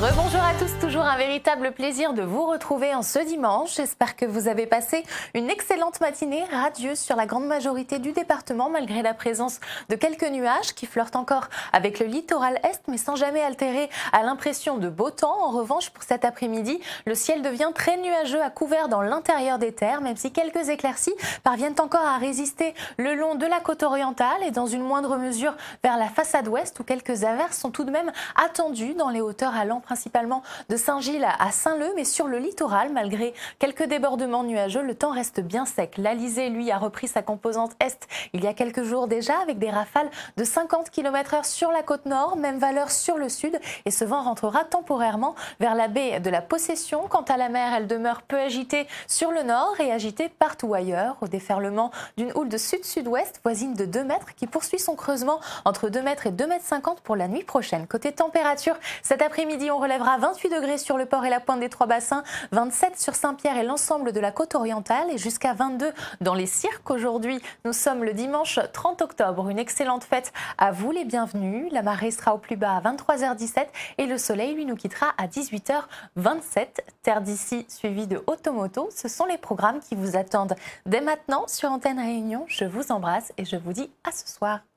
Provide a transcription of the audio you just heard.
Rebonjour à tous, toujours un véritable plaisir de vous retrouver en ce dimanche. J'espère que vous avez passé une excellente matinée radieuse sur la grande majorité du département malgré la présence de quelques nuages qui flirtent encore avec le littoral est mais sans jamais altérer à l'impression de beau temps. En revanche, pour cet après-midi, le ciel devient très nuageux à couvert dans l'intérieur des terres même si quelques éclaircies parviennent encore à résister le long de la côte orientale et dans une moindre mesure vers la façade ouest où quelques averses sont tout de même attendues dans les hauteurs à allant principalement de Saint-Gilles à Saint-Leu, mais sur le littoral, malgré quelques débordements nuageux, le temps reste bien sec. L'Alizé, lui, a repris sa composante est il y a quelques jours déjà, avec des rafales de 50 km/h sur la côte nord, même valeur sur le sud, et ce vent rentrera temporairement vers la baie de la Possession. Quant à la mer, elle demeure peu agitée sur le nord et agitée partout ailleurs, au déferlement d'une houle de sud-sud-ouest voisine de 2 mètres qui poursuit son creusement entre 2 mètres et 2 mètres 50 pour la nuit prochaine. Côté température, cet après-midi, on on relèvera 28 degrés sur le port et la pointe des Trois-Bassins, 27 sur Saint-Pierre et l'ensemble de la côte orientale et jusqu'à 22 dans les cirques aujourd'hui. Nous sommes le dimanche 30 octobre. Une excellente fête à vous les bienvenus. La marée sera au plus bas à 23h17 et le soleil, lui, nous quittera à 18h27. Terre d'ici, suivi de Automoto. Ce sont les programmes qui vous attendent dès maintenant sur Antenne Réunion. Je vous embrasse et je vous dis à ce soir.